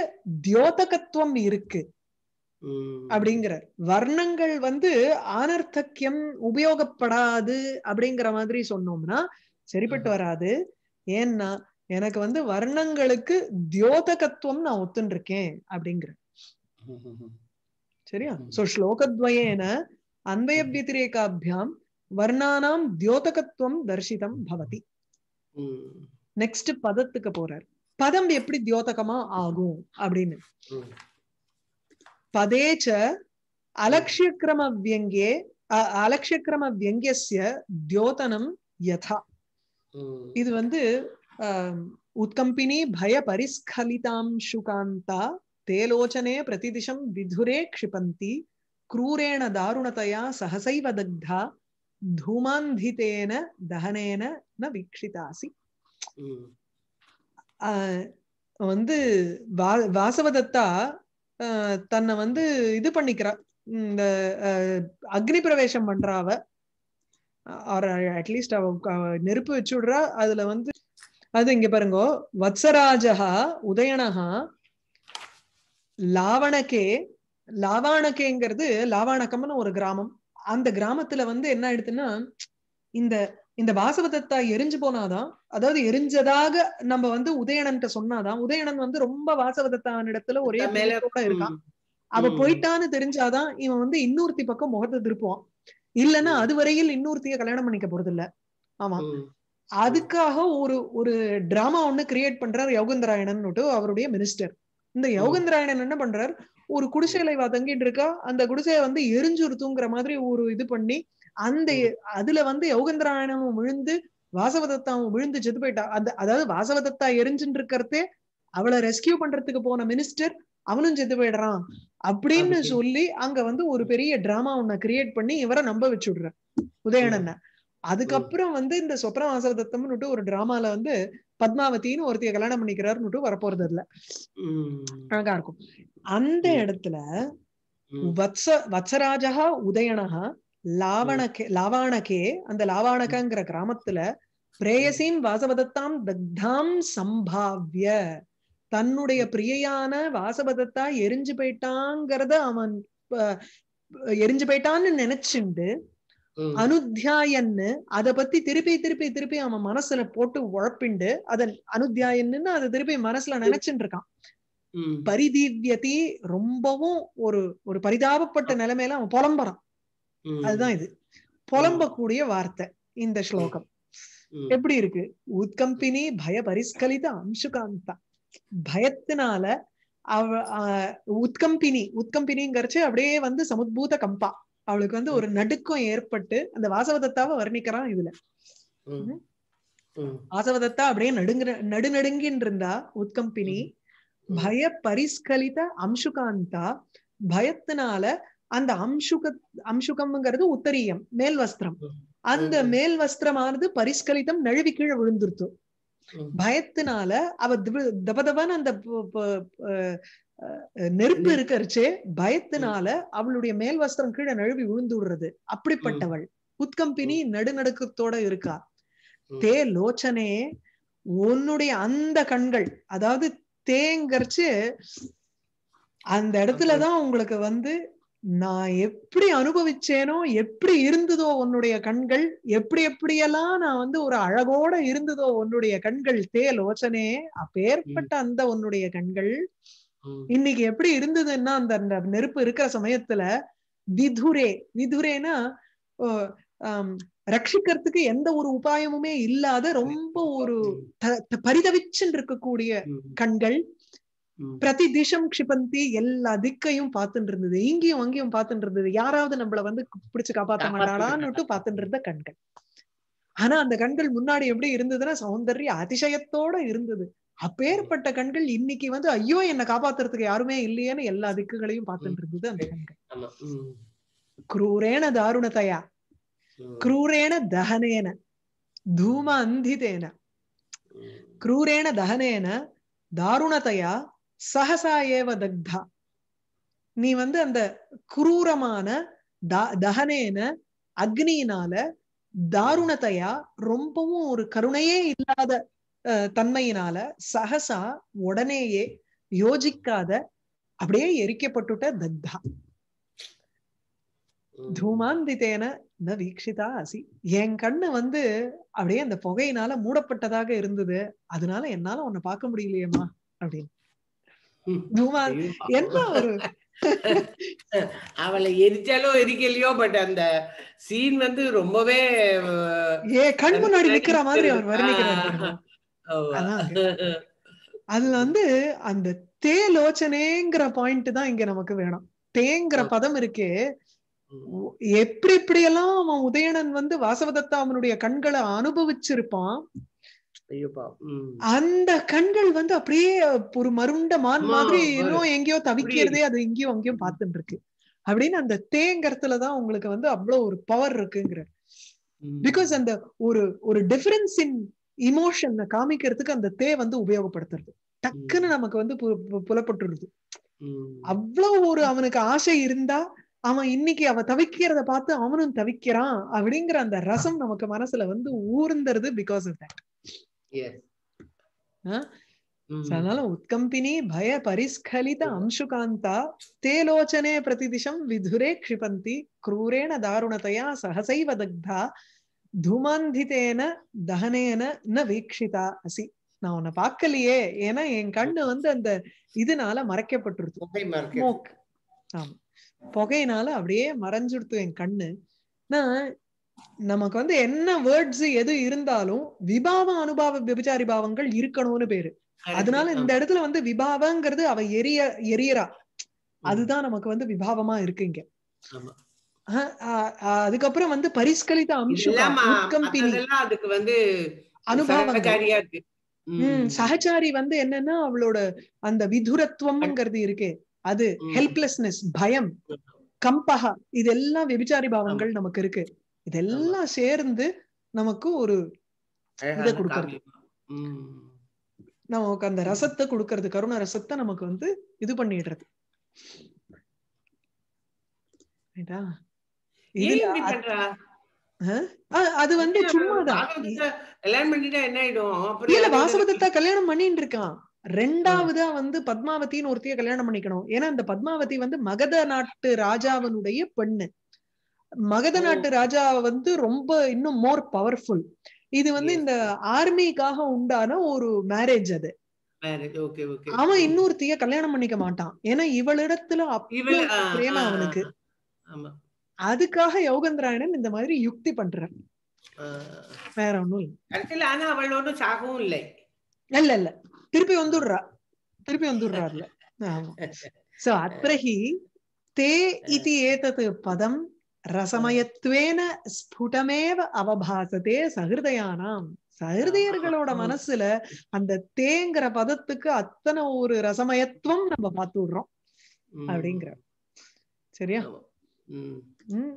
தியோதகத்துவம் இருக்கு அப்படிங்கிறார் வர்ணங்கள் வந்து ஆனர்த்தக்கியம் உபயோகப்படாது அப்படிங்கிற மாதிரி சொன்னோம்னா சரிப்பட்டு வராது ஏன்னா எனக்கு வந்து வர்ணங்களுக்கு தியோதகத்துவம் நான் ஒத்துன்னு இருக்கேன் அப்படிங்கிற சரியா சோ ஸ்லோகத்வயேன அன்பய வத்திரேகாபியாம் வர்ணானாம் தியோதகத்துவம் தர்சிதம் பவதி நெக்ஸ்ட் பதத்துக்கு போறார் பதம் எப்படி தியோதகமா ஆகும் அப்படின்னு பதேச்ச அலட்சியக்கிரமவியங்கே அலட்சியக்கிரமவியங்கிய தியோதனம் யதா இது வந்து உத்கம்பினி பய பரிஸ்கலிதாம் சுகாந்தா தேலோச்சனே பிரதிதிஷம் விதுரே க்ஷிபந்தி क्रूरेण दारुणतया सहसैव दग्धा धूमान्धितेन दहनेन न வீக்ஷிதாசி வந்து வாசவதத்தா தன்னை வந்து இது பண்ணிக்கிறா இந்த அக்னி பிரவேசம் பண்றாவ அட்லீஸ்ட் அவ நெருப்பு வச்சு விடுறா அதுல வந்து அது இங்க பாருங்க வத்சராஜகா உதயனகா லாவணக்கே லாவணக்கேங்கிறது லாவணக்கம்னு ஒரு கிராமம் அந்த கிராமத்துல வந்து என்ன ஆயிடுதுன்னா இந்த இந்த வாசவதத்தா எரிஞ்சு போனாதான் அதாவது எரிஞ்சதாக நம்ம வந்து உதயணன் சொன்னாதான் உதயணன் வந்து ரொம்ப வாசவதத்தாவின் இடத்துல ஒரே மேலோட இருக்கான் அவ போயிட்டான்னு தெரிஞ்சாதான் இவன் வந்து இன்னொருத்தி பக்கம் முகத்தை திருப்புவான் இல்லைன்னா அதுவரையில் இன்னொருத்திய கல்யாணம் பண்ணிக்க போறது இல்ல ஆமா அதுக்காக ஒரு ஒரு டிராமா ஒண்ணு கிரியேட் பண்றார் யோகந்தராயணன் அவருடைய மினிஸ்டர் இந்த யோகந்தராயணன் என்ன பண்றார் ஒரு குடிசையில இவ தங்கிட்டு இருக்கா அந்த குடிசையை வந்து எரிஞ்சு தூங்குற மாதிரி ஒரு இது பண்ணி அந்த அதுல வந்து யோகந்திராயணமும் விழுந்து வாசவதத்தாவும் விழுந்து செத்து போயிட்டா அந்த அதாவது வாசவதத்தா எரிஞ்சுட்டு இருக்கிறதே அவளை ரெஸ்கியூ பண்றதுக்கு போன மினிஸ்டர் அவனும் செத்து போயிடுறான் அப்படின்னு சொல்லி அங்க வந்து ஒரு பெரிய டிராமா ஒன்ன கிரியேட் பண்ணி இவரை நம்ப வச்சுடுற உதயணனை அதுக்கப்புறம் வந்து இந்த சொப்ன வாசவதத்தம்னுட்டு ஒரு டிராமால வந்து பத்மாவத்தின்னு ஒருத்தைய கல்யாணம் பண்ணிக்கிறாருன்னுட்டு வரப்போறது இல்ல அழகா இருக்கும் அந்த இடத்துல வத்ச வத்சராஜகா உதயனகா லாவணகே லாவாணகே அந்த லாவாணகங்கிற கிராமத்துல பிரேயசீம் வாசவதத்தாம் தக்தாம் சம்பாவிய தன்னுடைய பிரியையான வாசவதத்தா எரிஞ்சு போயிட்டாங்கிறத அவன் எரிஞ்சு போயிட்டான்னு நினைச்சுண்டு அனுத்தியாயன்னு அத பத்தி திருப்பி திருப்பி திருப்பி அவன் மனசுல போட்டு உழப்பிண்டு அத அனுத்தியாயன்னு அதை திருப்பி மனசுல நினைச்சுட்டு இருக்கான் பரிதீவியதி ரொம்பவும் ஒரு ஒரு பரிதாபப்பட்ட நிலைமையில அவன் புலம்புறான் அதுதான் இது புலம்பக்கூடிய வார்த்தை இந்த ஸ்லோகம் எப்படி இருக்கு உத்கம்பினி பய பரிஸ்கலித அம்சுகாந்தா பயத்தினால அவ உத்கம்பினி உத்கம்பினிங்கிறச்சு அப்படியே வந்து சமுத்பூத கம்பா அவளுக்கு வந்து ஒரு நடுக்கம் ஏற்பட்டு அந்த வாசவதத்தாவ வர்ணிக்கிறான் இதுல வாசவதத்தா அப்படியே நடுங்கிற நடுநடுங்கின்னு இருந்தா உத்கம்பினி பய பரிஸ்கலித அம்சுகாந்தா பயத்தினால அந்த அம்சுக அம்சுகம்ங்கிறது உத்தரீயம் மேல் வஸ்திரம் அந்த மேல் வஸ்திரமானது பரிஷ்கலிதம் நழுவி கீழே விழுந்துருத்தும் பயத்தினால அவ தபதபன் அந்த நெருப்பு இருக்கரிச்சு பயத்தினால அவளுடைய மேல் வஸ்திரம் கீழே நழுவி விழுந்து விடுறது அப்படிப்பட்டவள் உத்கம்பினி நடுநடுக்கத்தோட இருக்கா தே லோச்சனே உன்னுடைய அந்த கண்கள் அதாவது தேங்கரிச்சு அந்த இடத்துலதான் உங்களுக்கு வந்து நான் எப்படி அனுபவிச்சேனோ எப்படி இருந்ததோ உன்னுடைய கண்கள் எப்படி எப்படியெல்லாம் நான் வந்து ஒரு அழகோட இருந்ததோ உன்னுடைய கண்கள் தே லோச்சனே அப்பேற்பட்ட அந்த உன்னுடைய கண்கள் இன்னைக்கு எப்படி இருந்ததுன்னா அந்த நெருப்பு இருக்கிற சமயத்துல விதுரே விதுரேனா ரட்சிக்கிறதுக்கு எந்த ஒரு உபாயமுமே இல்லாத ரொம்ப ஒரு பரிதவிச்சுன்னு இருக்கக்கூடிய கண்கள் பிரதி திசம் க்ஷிபந்தி எல்லா திக்கையும் பார்த்துட்டு இருந்தது இங்கேயும் அங்கேயும் பார்த்துட்டு இருந்தது யாராவது நம்மள வந்து பிடிச்சு காப்பாத்த மாட்டாளான்னு பார்த்துட்டு இருந்த கண்கள் ஆனா அந்த கண்கள் முன்னாடி எப்படி இருந்ததுன்னா சௌந்தர்ய அதிசயத்தோட இருந்தது அப்பேற்பட்ட கண்கள் இன்னைக்கு வந்து ஐயோ என்னை காப்பாத்துறதுக்கு யாருமே இல்லையேன்னு எல்லா திக்குகளையும் பார்த்துட்டு இருந்தது அந்த கண்கள் குரூரேன தாருணதையா குரூரேன தகனேன தூம அந்திதேன குரூரேன தகனேன தாருணதயா சஹசா ஏவ தக்தா நீ வந்து அந்த குரூரமான தகனேன அக்னியினால தாருணத்தையா ரொம்பவும் ஒரு கருணையே இல்லாத தன்மையினால சகசா உடனேயே யோஜிக்காத அப்படியே எரிக்கப்பட்டுட்ட தக்தா தூமாந்தித்தேன ந வீக்ஷிதா அசி என் கண்ணு வந்து அப்படியே அந்த புகையினால மூடப்பட்டதாக இருந்தது அதனால என்னால உன்னை பார்க்க முடியலையேம்மா அப்படின்னு என்ன அவளை எரிச்சாலோ எரிக்கலையோ பட் அந்த சீன் வந்து ரொம்பவே ஏ கண் முன்னாடி நிக்கிற மாதிரி அவர் அதுல வந்து அந்த தேலோச்சனேங்கிற பாயிண்ட் தான் இங்க நமக்கு வேணும் தேங்கிற பதம் இருக்கே எப்படி எப்படி எல்லாம் அவன் உதயணன் வந்து வாசவதத்தா அவனுடைய கண்களை அனுபவிச்சிருப்பான் அந்த கண்கள் வந்து அப்படியே ஒரு மருண்ட மான் மாதிரி இன்னும் எங்கேயோ தவிக்கிறதே அது எங்கேயோ அங்கேயும் பார்த்துட்டு இருக்கு அப்படின்னு அந்த தேங்கரத்துலதான் உங்களுக்கு வந்து அவ்வளவு ஒரு பவர் இருக்குங்கிற பிகாஸ் அந்த ஒரு ஒரு டிஃபரன்ஸ் இன் இமோஷன் காமிக்கிறதுக்கு அந்த தே வந்து உபயோகப்படுத்துறது டக்குன்னு நமக்கு வந்து புலப்பட்டுருது அவ்வளவு ஒரு அவனுக்கு ஆசை இருந்தா அவன் இன்னைக்கு அவன் தவிக்கிறத பார்த்து அவனும் தவிக்கிறான் அப்படிங்கிற அந்த ரசம் நமக்கு மனசுல வந்து ஊர்ந்துருது பிகாஸ் ஆஃப் தட் அதனால உத்கம்பினி பய பரிஸ்கலித அம்சுகாந்தா தே பிரதிதிஷம் விதுரே க்ஷிபந்தி கிரூரேண தாருணதையா சகசைவ தக்தா துமந்திதேன தகனேன ந வீக்ஷிதா அசி நான் உன்னை பார்க்கலையே ஏன்னா என் கண்ணு வந்து அந்த இதனால ஆமா புகையினால அப்படியே மறைஞ்சுடுத்து என் கண்ணு நான் நமக்கு வந்து என்ன வேர்ட்ஸ் எது இருந்தாலும் விபாவ அனுபவ விபச்சாரி பாவங்கள் இருக்கணும்னு பேரு அதனால இந்த இடத்துல வந்து விபாவங்கிறது அவ எரிய எரியறா அதுதான் நமக்கு வந்து விபாவமா இருக்கு இங்க அதுக்கப்புறம் வந்து பரிஷ்கலித அம்சம் அதுக்கு வந்து அனுபவம் உம் சகச்சாரி வந்து என்னன்னா அவளோட அந்த விதுரத்துவம்ங்கிறது இருக்கு அது ஹெல்ப்லெஸ்னஸ் பயம் கம்பஹா இதெல்லாம் விபிச்சாரி பாவங்கள் நமக்கு இருக்கு இதெல்லாம் சேர்ந்து நமக்கு ஒரு இதை கொடுக்கறது நமக்கு அந்த ரசத்தை கொடுக்கறது கருண ரசத்தை நமக்கு வந்து இது பண்ணிடுறது அது வந்து சும்மாதான் இல்ல வாசவதத்தா கல்யாணம் பண்ணிட்டு இருக்கான் ரெண்டாவதா வந்து பத்மாவதின்னு ஒருத்தைய கல்யாணம் பண்ணிக்கணும் ஏன்னா அந்த பத்மாவதி வந்து மகத நாட்டு ராஜாவனுடைய பெண்ணு மகத நாட்டு ராஜா வந்து ரொம்ப இன்னும் மோர் பவர்ஃபுல் இது வந்து இந்த ஆர்மிக்காக உண்டான ஒரு மேரேஜ் அது அவன் hmm. இன்னொருத்திய கல்யாணம் பண்ணிக்க மாட்டான் ஏன்னா இவளிடத்துல பிரேம அவனுக்கு அதுக்காக யோகந்திராயணன் இந்த மாதிரி யுக்தி பண்றான் வேற ஒண்ணும் இல்லை ஆனா அவள் ஒன்றும் சாகவும் இல்லை இல்ல இல்ல திருப்பி வந்துடுறா திருப்பி வந்துடுறாருல சோ அத்திரஹி தே இதி ஏதது பதம் ரசமயத்துவேன ஸ்புடமேவ அவபாசத்தே சகிருதயானாம் சகிருதயர்களோட மனசுல அந்த தேங்கிற பதத்துக்கு அத்தனை ஒரு ரசமயத்துவம் நம்ம பார்த்து விடுறோம் அப்படிங்கிற சரியா உம்